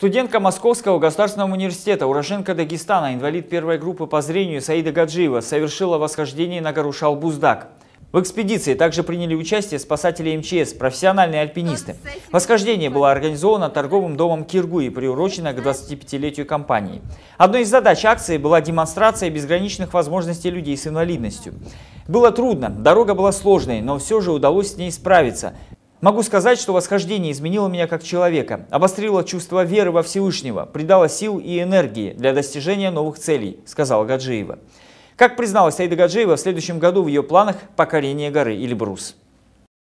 Студентка Московского государственного университета, уроженка Дагестана, инвалид первой группы по зрению Саида Гаджиева, совершила восхождение на гору Шалбуздак. В экспедиции также приняли участие спасатели МЧС, профессиональные альпинисты. Восхождение было организовано торговым домом Киргу и приурочено к 25-летию компании. Одной из задач акции была демонстрация безграничных возможностей людей с инвалидностью. Было трудно, дорога была сложной, но все же удалось с ней справиться. Могу сказать, что восхождение изменило меня как человека, обострило чувство веры во Всевышнего, придало сил и энергии для достижения новых целей, сказала Гаджиева. Как призналась Айда Гаджиева, в следующем году в ее планах покорение горы Эльбрус.